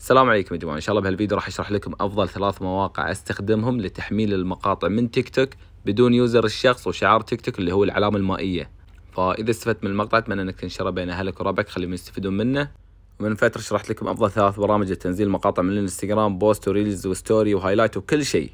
السلام عليكم يا جماعة إن شاء الله بهالفيديو راح أشرح لكم أفضل ثلاث مواقع أستخدمهم لتحميل المقاطع من تيك توك بدون يوزر الشخص وشعار تيك توك اللي هو العلامة المائية فإذا استفدت من المقطع أتمنى أنك تنشره بين أهلك وربعك خليهم يستفيدون منه ومن فترة شرحت لكم أفضل ثلاث برامج لتنزيل مقاطع من الانستغرام بوست وريلز وستوري وهايلايت وكل شيء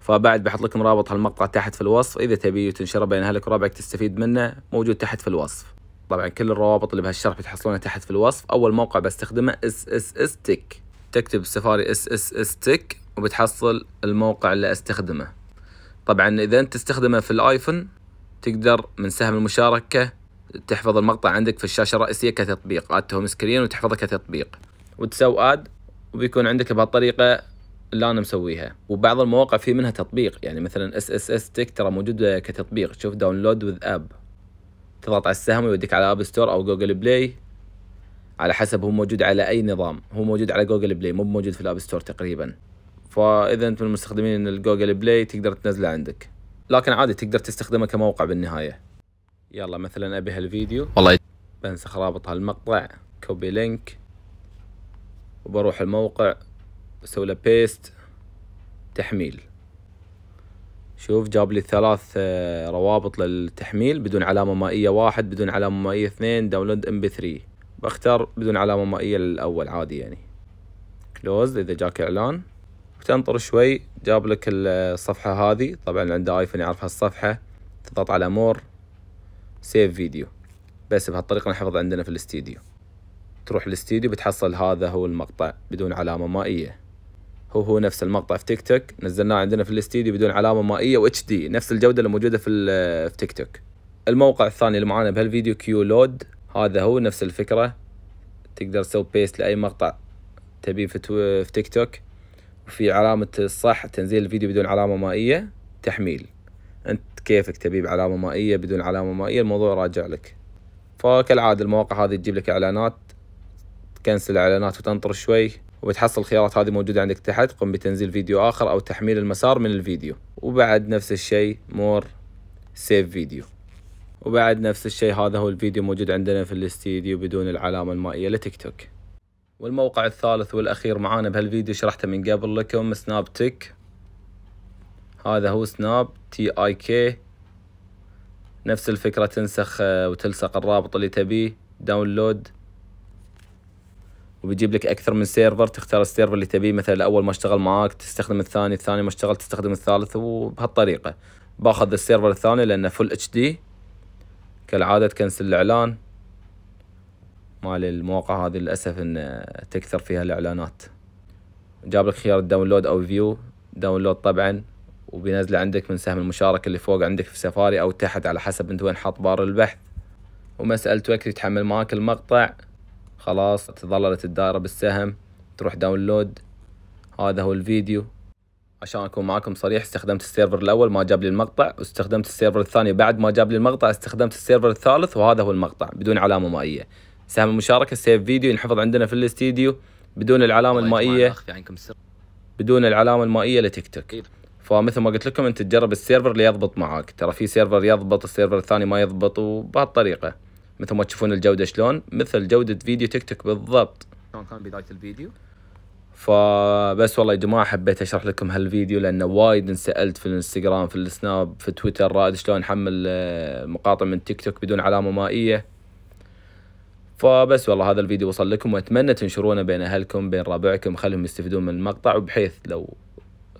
فبعد بحط لكم رابط هالمقطع تحت في الوصف إذا تبي تنشره بين أهلك وربعك تستفيد منه موجود تحت في الوصف طبعا كل الروابط اللي بهالشرح بتحصلونها تحت في الوصف أول موقع بستخدمه اس اس اس تيك تكتب سفاري اس اس اس تك وبتحصل الموقع اللي استخدمه طبعا اذا انت تستخدمه في الايفون تقدر من سهم المشاركة تحفظ المقطع عندك في الشاشة الرئيسية كتطبيق اد هوم سكرين وتحفظه كتطبيق وتسوي اد وبيكون عندك بهالطريقة اللي انا مسويها وبعض المواقع في منها تطبيق يعني مثلا اس اس اس تك ترى موجودة كتطبيق تشوف داونلود وذ اب تضغط على السهم ويوديك على اب ستور او جوجل بلاي على حسب هو موجود على اي نظام هو موجود على جوجل بلاي مو موجود في الاب ستور تقريبا فاذا انت من المستخدمين الجوجل بلاي تقدر تنزله عندك لكن عادي تقدر تستخدمه كموقع بالنهايه يلا مثلا ابي هالفيديو والله بنسخ رابط هالمقطع كوبي لينك وبروح الموقع بسوي له بيست تحميل شوف جاب لي ثلاث آه، روابط للتحميل بدون علامة مائية واحد بدون علامة مائية اثنين داونلود ام بي ثري بختار بدون علامة مائية للأول عادي يعني كلوز إذا جاك إعلان وتنطر شوي جاب لك الصفحة هذه طبعا عنده ايفون يعرف هالصفحة تضغط على مور سيف فيديو بس بهالطريقة نحفظ عندنا في الاستديو تروح الاستديو بتحصل هذا هو المقطع بدون علامة مائية هو هو نفس المقطع في تيك توك نزلناه عندنا في الاستديو بدون علامة مائية واتش دي نفس الجودة اللي موجودة في, في تيك توك الموقع الثاني اللي معانا بهالفيديو كيو لود هذا هو نفس الفكرة تقدر تسوي بيست لأي مقطع تبيه في, تو... في تيك توك وفي علامة الصح تنزيل الفيديو بدون علامة مائية تحميل أنت كيفك تبيه بعلامة مائية بدون علامة مائية الموضوع راجع لك فكالعادة المواقع هذه تجيب لك إعلانات تكنسل الإعلانات وتنطر شوي وبتحصل الخيارات هذه موجودة عندك تحت قم بتنزيل فيديو آخر أو تحميل المسار من الفيديو وبعد نفس الشيء مور سيف فيديو وبعد نفس الشيء هذا هو الفيديو موجود عندنا في الاستديو بدون العلامة المائية لتيك توك والموقع الثالث والأخير معانا بهالفيديو شرحته من قبل لكم سناب تيك هذا هو سناب تي اي كي نفس الفكرة تنسخ آه، وتلصق الرابط اللي تبيه داونلود وبيجيب لك اكثر من سيرفر تختار السيرفر اللي تبيه مثلا الاول ما اشتغل معاك تستخدم الثاني الثاني ما اشتغل تستخدم الثالث وبهالطريقه باخذ السيرفر الثاني لانه فل اتش دي كالعادة تكنسل الإعلان مال المواقع هذه للأسف إن تكثر فيها الإعلانات جاب لك خيار الداونلود أو فيو داونلود طبعا وبينزله عندك من سهم المشاركة اللي فوق عندك في سفاري أو تحت على حسب أنت وين حاط بار البحث ومسألة وقت يتحمل معاك المقطع خلاص تظللت الدائرة بالسهم تروح داونلود هذا هو الفيديو عشان اكون معاكم صريح استخدمت السيرفر الاول ما جاب لي المقطع واستخدمت السيرفر الثاني بعد ما جاب لي المقطع استخدمت السيرفر الثالث وهذا هو المقطع بدون علامه مائيه سهم المشاركه سيف فيديو ينحفظ عندنا في الاستديو بدون العلامه المائيه بدون العلامه المائيه لتيك توك إيه. فمثل ما قلت لكم انت تجرب السيرفر اللي يضبط معاك ترى في سيرفر يضبط السيرفر الثاني ما يضبط وبهالطريقه مثل ما تشوفون الجوده شلون مثل جوده فيديو تيك توك بالضبط كان بدايه الفيديو فبس والله يا جماعه حبيت اشرح لكم هالفيديو لانه وايد انسالت في الانستغرام في السناب في تويتر رائد شلون نحمل آه، مقاطع من تيك توك بدون علامه مائيه فبس والله هذا الفيديو وصل لكم واتمنى تنشرونه بين اهلكم بين ربعكم خليهم يستفيدون من المقطع وبحيث لو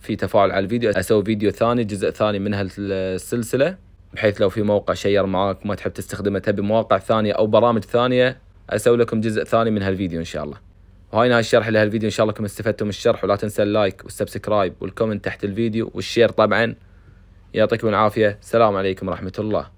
في تفاعل على الفيديو اسوي فيديو ثاني جزء ثاني من هالسلسله بحيث لو في موقع شير معاك ما تحب تستخدمه تبي مواقع ثانيه او برامج ثانيه اسوي لكم جزء ثاني من هالفيديو ان شاء الله وهاي نهاية الشرح لهالفيديو ان شاء الله انكم استفدتم من الشرح ولا تنسى اللايك والسبسكرايب والكومنت تحت الفيديو والشير طبعا يعطيكم العافية السلام عليكم ورحمة الله